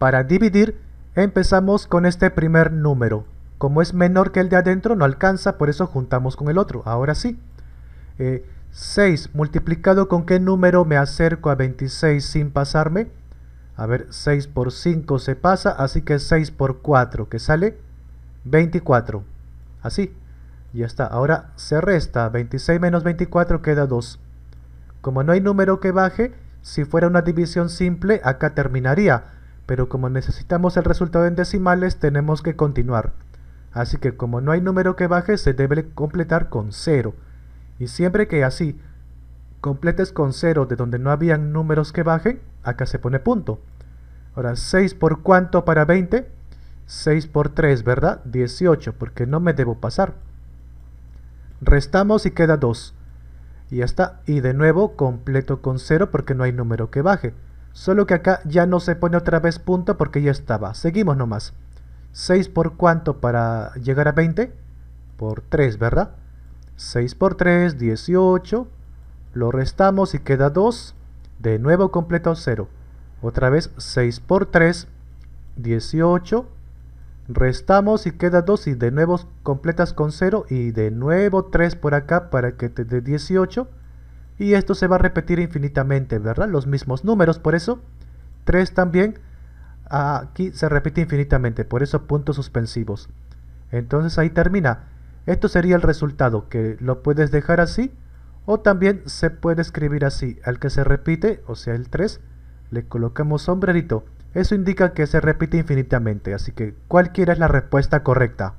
Para dividir, empezamos con este primer número. Como es menor que el de adentro, no alcanza, por eso juntamos con el otro. Ahora sí. 6 eh, multiplicado con qué número me acerco a 26 sin pasarme. A ver, 6 por 5 se pasa, así que 6 por 4, que sale 24. Así, ya está. Ahora se resta, 26 menos 24 queda 2. Como no hay número que baje, si fuera una división simple, acá terminaría pero como necesitamos el resultado en decimales tenemos que continuar. Así que como no hay número que baje se debe completar con 0. Y siempre que así completes con 0 de donde no habían números que bajen, acá se pone punto. Ahora, 6 por cuánto para 20? 6 por 3, ¿verdad? 18, porque no me debo pasar. Restamos y queda 2. Y ya está. Y de nuevo completo con 0 porque no hay número que baje. Solo que acá ya no se pone otra vez punto porque ya estaba. Seguimos nomás. 6 por cuánto para llegar a 20? Por 3, ¿verdad? 6 por 3, 18. Lo restamos y queda 2. De nuevo completo 0. Otra vez 6 por 3, 18. Restamos y queda 2 y de nuevo completas con 0 y de nuevo 3 por acá para que te dé 18. Y esto se va a repetir infinitamente, ¿verdad? Los mismos números, por eso 3 también aquí se repite infinitamente, por eso puntos suspensivos. Entonces ahí termina. Esto sería el resultado, que lo puedes dejar así o también se puede escribir así. Al que se repite, o sea el 3, le colocamos sombrerito. Eso indica que se repite infinitamente, así que cualquiera es la respuesta correcta.